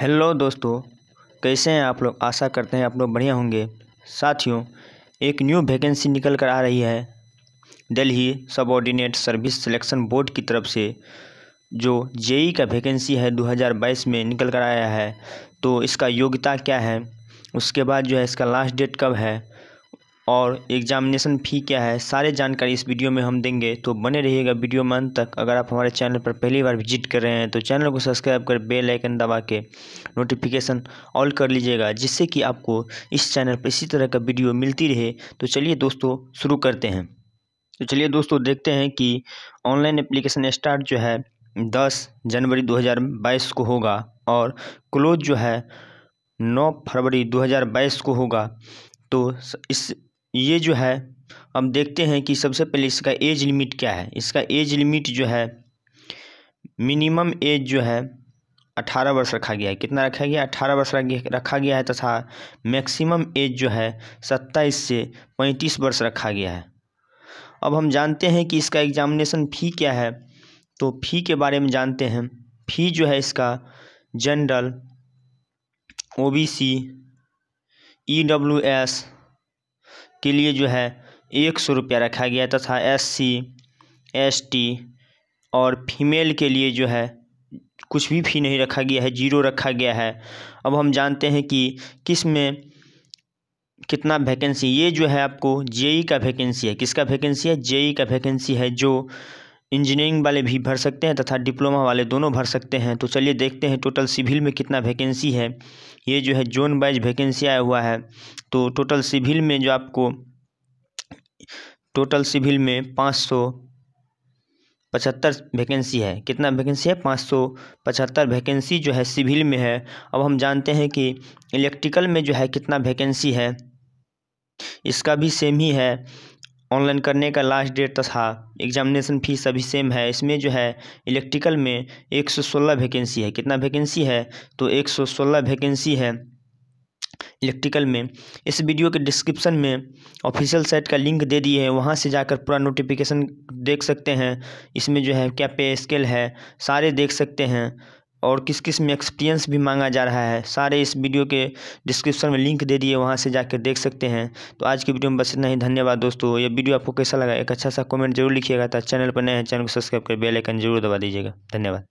hello दोस्तों कैसे हैं आप लोग आशा करते हैं आप लोग बढ़िया होंगे साथियों एक न्यू वैकेंसी निकल कर आ रही है दिल्ली सब ऑर्डिनेट सर्विस सिलेक्शन बोर्ड की तरफ से जो जेई का वैकेंसी है 2022 में निकल कर आया है तो इसका योग्यता क्या है उसके बाद जो है इसका लास्ट डेट कब है और एग्जामिनेशन फ़ी क्या है सारे जानकारी इस वीडियो में हम देंगे तो बने रहिएगा वीडियो में अंत तक अगर आप हमारे चैनल पर पहली बार विजिट कर रहे हैं तो चैनल को सब्सक्राइब कर बेल आइकन दबा के नोटिफिकेशन ऑल कर लीजिएगा जिससे कि आपको इस चैनल पर इसी तरह का वीडियो मिलती रहे तो चलिए दोस्तों शुरू करते हैं तो चलिए दोस्तों देखते हैं कि ऑनलाइन एप्लीकेशन स्टार्ट जो है दस जनवरी दो को होगा और क्लोज जो है नौ फरवरी दो को होगा तो इस ये जो है हम देखते हैं कि सबसे पहले इसका एज लिमिट क्या है इसका एज लिमिट जो है मिनिमम एज जो है अठारह वर्ष रखा गया है कितना रखा गया अठारह वर्ष रखा गया है तथा मैक्सिमम एज जो है सत्ताईस से पैंतीस वर्ष रखा गया है अब हम जानते हैं कि इसका एग्जामिनेशन फ़ी क्या है तो फ़ी के बारे में जानते हैं फ़ी जो है इसका जनरल ओबीसी ईडब्ल्यूएस के लिए जो है एक सौ रुपया रखा गया तथा एस सी एस टी और फीमेल के लिए जो है कुछ भी फी नहीं रखा गया है जीरो रखा गया है अब हम जानते हैं कि किस में कितना वैकेंसी ये जो है आपको जेई e का वैकेंसी है किसका वैकेंसी है जेई e का वैकेंसी है जो इंजीनियरिंग वाले भी भर सकते हैं तथा डिप्लोमा वाले दोनों भर सकते हैं तो चलिए देखते हैं टोटल सिविल में कितना वैकेंसी है ये जो है जोन वाइज वैकेंसी आया हुआ है तो टोटल सिविल में जो आपको टोटल सिविल में पाँच सौ पचहत्तर वैकेंसी है कितना वैकेंसी है पाँच सौ पचहत्तर वैकेंसी जो है सिविल में है अब हम जानते हैं कि इलेक्ट्रिकल में जो है कितना वैकेंसी है इसका भी सेम ही है ऑनलाइन करने का लास्ट डेट तथा तो एग्जामिनेशन फ़ीस सभी सेम है इसमें जो है इलेक्ट्रिकल में एक सौ सोलह वैकेंसी है कितना वैकेंसी है तो एक सौ सोलह वैकेंसी है इलेक्ट्रिकल में इस वीडियो के डिस्क्रिप्शन में ऑफिशियल साइट का लिंक दे दिए हैं वहाँ से जाकर पूरा नोटिफिकेशन देख सकते हैं इसमें जो है क्या पे स्केल है सारे देख सकते हैं और किस किस में एक्सपीरियंस भी मांगा जा रहा है सारे इस वीडियो के डिस्क्रिप्शन में लिंक दे दिए वहाँ से जाकर देख सकते हैं तो आज की वीडियो में बस इतना ही धन्यवाद दोस्तों ये वीडियो आपको कैसा लगा एक अच्छा सा कमेंट जरूर लिखिएगा तो चैनल पर नए हैं चैनल को सब्सक्राइब कर बेल आइकन जरूर दबा दीजिएगा धन्यवाद